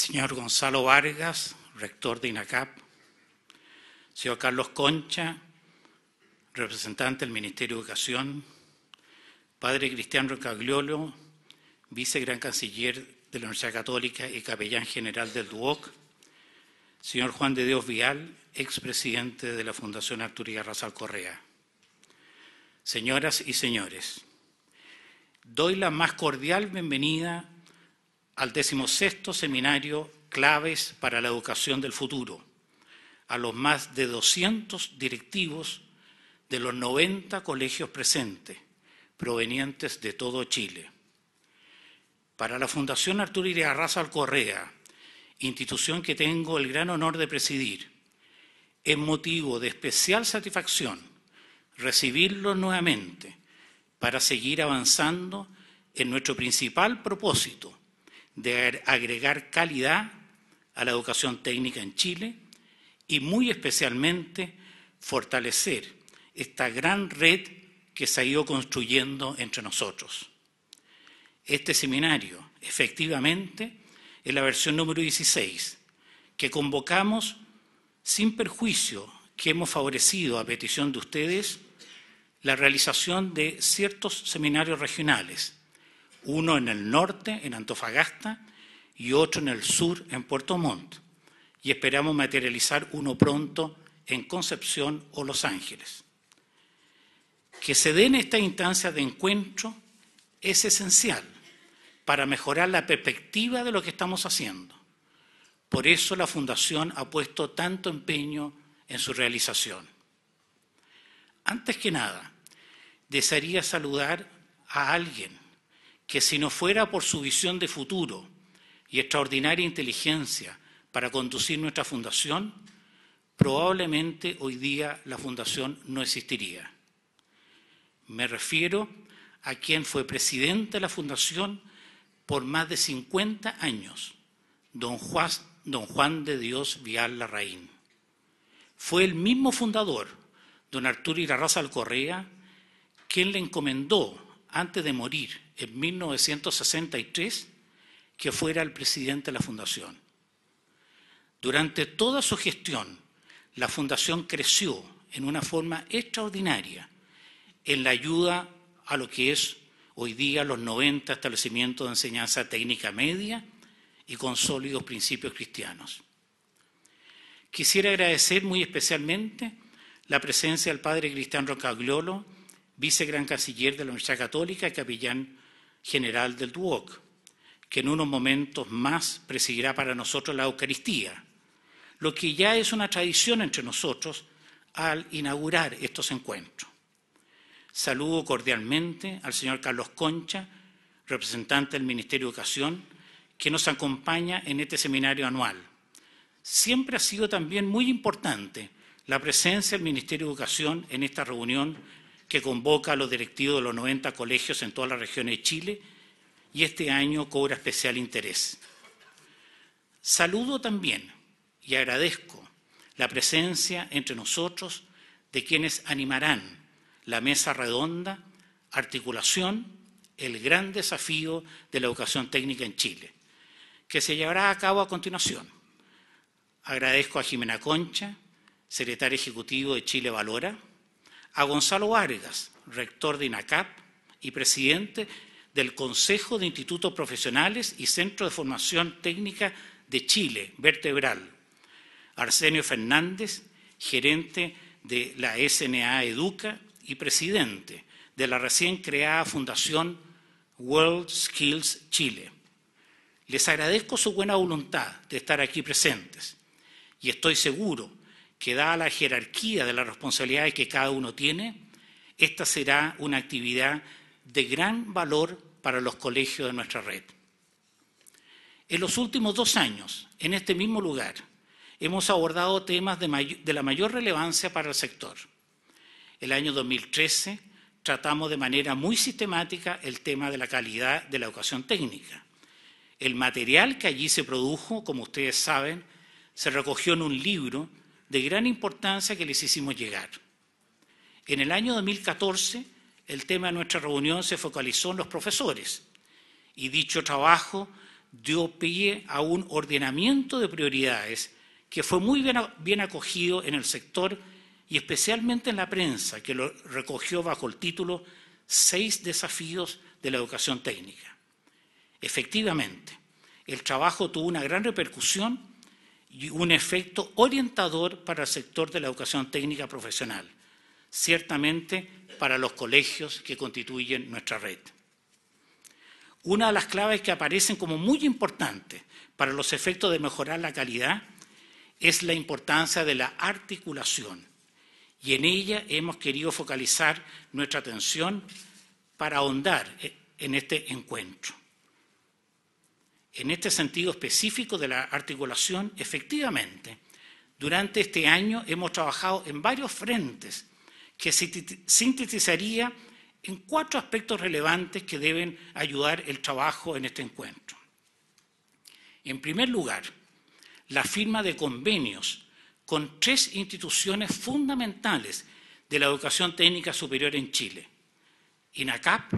señor Gonzalo Vargas, rector de INACAP, señor Carlos Concha, representante del Ministerio de Educación, padre Cristiano Rocagliolo, vicegran canciller de la Universidad Católica y capellán general del DUOC, señor Juan de Dios Vial, expresidente de la Fundación Arturo Raza Correa. Señoras y señores, doy la más cordial bienvenida al decimosexto seminario Claves para la Educación del Futuro, a los más de 200 directivos de los 90 colegios presentes, provenientes de todo Chile. Para la Fundación Arturo Iriarraza Correa, institución que tengo el gran honor de presidir, es motivo de especial satisfacción recibirlo nuevamente para seguir avanzando en nuestro principal propósito de agregar calidad a la educación técnica en Chile y muy especialmente fortalecer esta gran red que se ha ido construyendo entre nosotros. Este seminario, efectivamente, es la versión número 16, que convocamos sin perjuicio que hemos favorecido a petición de ustedes la realización de ciertos seminarios regionales uno en el norte, en Antofagasta, y otro en el sur, en Puerto Montt. Y esperamos materializar uno pronto en Concepción o Los Ángeles. Que se den esta instancia de encuentro es esencial para mejorar la perspectiva de lo que estamos haciendo. Por eso la Fundación ha puesto tanto empeño en su realización. Antes que nada, desearía saludar a alguien que si no fuera por su visión de futuro y extraordinaria inteligencia para conducir nuestra fundación, probablemente hoy día la fundación no existiría. Me refiero a quien fue presidente de la fundación por más de 50 años, don Juan, de Dios Vial Larraín. Fue el mismo fundador, don Arturo Irarraza Alcorrea, quien le encomendó antes de morir en 1963 que fuera el presidente de la fundación. Durante toda su gestión, la fundación creció en una forma extraordinaria en la ayuda a lo que es hoy día los 90 establecimientos de enseñanza técnica media y con sólidos principios cristianos. Quisiera agradecer muy especialmente la presencia del padre Cristian Rocagliolo, vicegran canciller de la Universidad Católica y capellán general del DUOC, que en unos momentos más presidirá para nosotros la Eucaristía, lo que ya es una tradición entre nosotros al inaugurar estos encuentros. Saludo cordialmente al señor Carlos Concha, representante del Ministerio de Educación, que nos acompaña en este seminario anual. Siempre ha sido también muy importante la presencia del Ministerio de Educación en esta reunión que convoca a los directivos de los 90 colegios en todas las regiones de Chile y este año cobra especial interés. Saludo también y agradezco la presencia entre nosotros de quienes animarán la mesa redonda, articulación, el gran desafío de la educación técnica en Chile, que se llevará a cabo a continuación. Agradezco a Jimena Concha, secretaria ejecutivo de Chile Valora, a Gonzalo Vargas, rector de INACAP y presidente del Consejo de Institutos Profesionales y Centro de Formación Técnica de Chile, Vertebral. Arsenio Fernández, gerente de la SNA Educa y presidente de la recién creada Fundación World Skills Chile. Les agradezco su buena voluntad de estar aquí presentes y estoy seguro que da la jerarquía de las responsabilidades que cada uno tiene, esta será una actividad de gran valor para los colegios de nuestra red. En los últimos dos años, en este mismo lugar, hemos abordado temas de, de la mayor relevancia para el sector. El año 2013 tratamos de manera muy sistemática el tema de la calidad de la educación técnica. El material que allí se produjo, como ustedes saben, se recogió en un libro de gran importancia que les hicimos llegar. En el año 2014, el tema de nuestra reunión se focalizó en los profesores y dicho trabajo dio pie a un ordenamiento de prioridades que fue muy bien, acogido en el sector y especialmente en la prensa, que lo recogió bajo el título Seis desafíos de la educación técnica. Efectivamente, el trabajo tuvo una gran repercusión y un efecto orientador para el sector de la educación técnica profesional, ciertamente para los colegios que constituyen nuestra red. Una de las claves que aparecen como muy importantes para los efectos de mejorar la calidad es la importancia de la articulación y en ella hemos querido focalizar nuestra atención para ahondar e, en este encuentro en este sentido específico de la articulación, efectivamente, durante este año hemos trabajado en varios frentes que sintetizaría en cuatro aspectos relevantes que deben ayudar el trabajo en este encuentro. En primer lugar, la firma de convenios con tres instituciones fundamentales de la educación técnica superior en Chile, INACAP,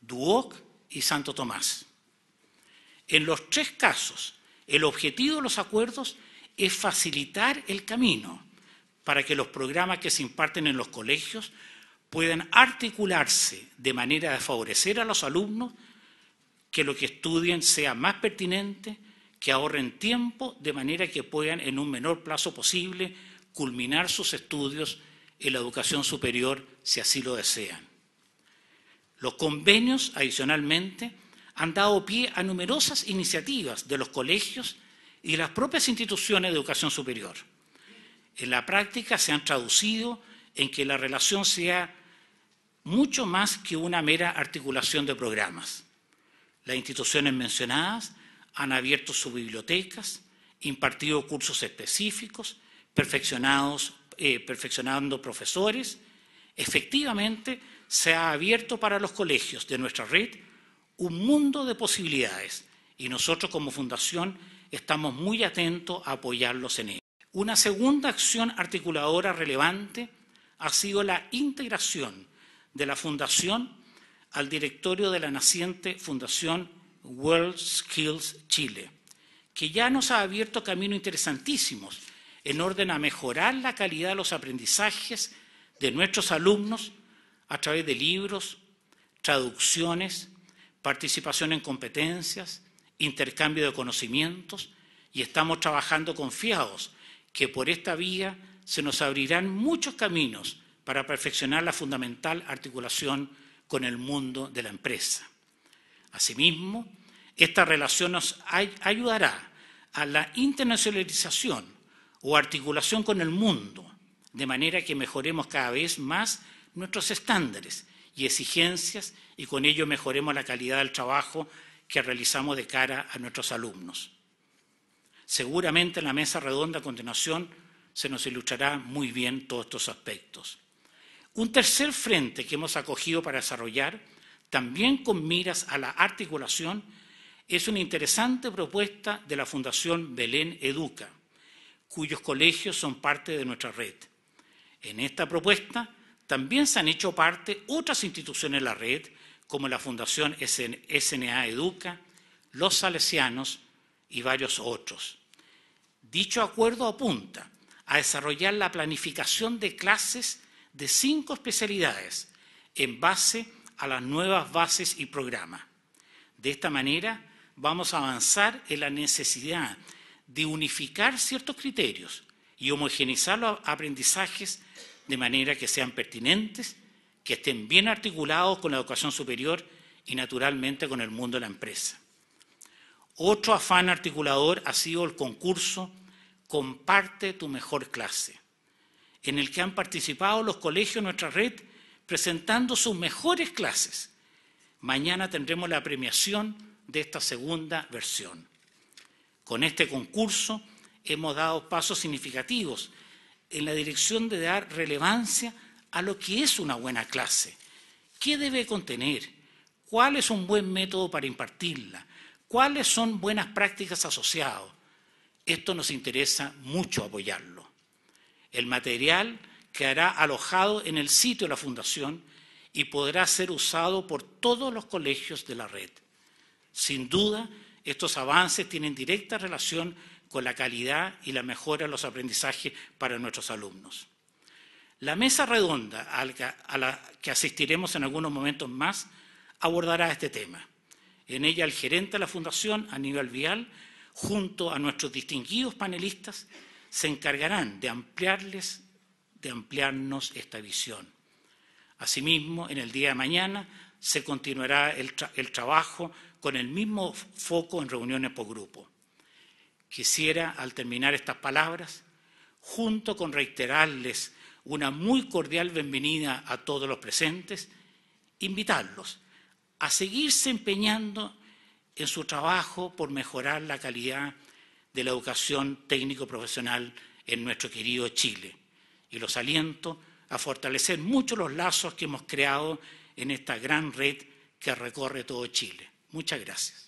DUOC y Santo Tomás. En los tres casos, el objetivo de los acuerdos es facilitar el camino para que los programas que se imparten en los colegios puedan articularse de manera de favorecer a los alumnos que lo que estudien sea más pertinente, que ahorren tiempo, de manera que puedan en un menor plazo posible culminar sus estudios en la educación superior si así lo desean. Los convenios, adicionalmente, han dado pie a numerosas iniciativas de los colegios y de las propias instituciones de educación superior. En la práctica se han traducido en que la relación sea mucho más que una mera articulación de programas. Las instituciones mencionadas han abierto sus bibliotecas, impartido cursos específicos, eh, perfeccionando profesores. Efectivamente, se ha abierto para los colegios de nuestra red un mundo de posibilidades y nosotros como fundación estamos muy atentos a apoyarlos en ello. Una segunda acción articuladora relevante ha sido la integración de la fundación al directorio de la naciente Fundación World Skills Chile, que ya nos ha abierto caminos interesantísimos en orden a mejorar la calidad de los aprendizajes de nuestros alumnos a través de libros, traducciones, participación en competencias, intercambio de conocimientos y estamos trabajando confiados que por esta vía se nos abrirán muchos caminos para perfeccionar la fundamental articulación con el mundo de la empresa. Asimismo, esta relación nos ayudará a la internacionalización o articulación con el mundo, de manera que mejoremos cada vez más nuestros estándares y exigencias y con ello mejoremos la calidad del trabajo que realizamos de cara a nuestros alumnos. Seguramente en la mesa redonda a continuación se nos ilustrará muy bien todos estos aspectos. Un tercer frente que hemos acogido para desarrollar, también con miras a la articulación, es una interesante propuesta de la Fundación Belén Educa, cuyos colegios son parte de nuestra red. En esta propuesta también se han hecho parte otras instituciones de la red, como la Fundación SNA Educa, los Salesianos y varios otros. Dicho acuerdo apunta a desarrollar la planificación de clases de cinco especialidades en base a las nuevas bases y programas. De esta manera vamos a avanzar en la necesidad de unificar ciertos criterios y homogeneizar los aprendizajes de manera que sean pertinentes, que estén bien articulados con la educación superior y naturalmente con el mundo de la empresa. Otro afán articulador ha sido el concurso Comparte tu mejor clase, en el que han participado los colegios de nuestra red presentando sus mejores clases. Mañana tendremos la premiación de esta segunda versión. Con este concurso hemos dado pasos significativos en la dirección de dar relevancia a lo que es una buena clase. ¿Qué debe contener? ¿Cuál es un buen método para impartirla? ¿Cuáles son buenas prácticas asociadas? Esto nos interesa mucho apoyarlo. El material quedará alojado en el sitio de la Fundación y podrá ser usado por todos los colegios de la red. Sin duda, estos avances tienen directa relación con la calidad y la mejora de los aprendizajes para nuestros alumnos. La mesa redonda a la que asistiremos en algunos momentos más abordará este tema. En ella el gerente de la Fundación, a nivel Vial, junto a nuestros distinguidos panelistas, se encargarán de ampliarles, de ampliarnos esta visión. Asimismo, en el día de mañana se continuará el trabajo con el mismo foco en reuniones por grupo. Quisiera, al terminar estas palabras, junto con reiterarles una muy cordial bienvenida a todos los presentes, invitarlos a seguirse empeñando en su trabajo por mejorar la calidad de la educación técnico-profesional en nuestro querido Chile. Y los aliento a fortalecer mucho los lazos que hemos creado en esta gran red que recorre todo Chile. Muchas gracias.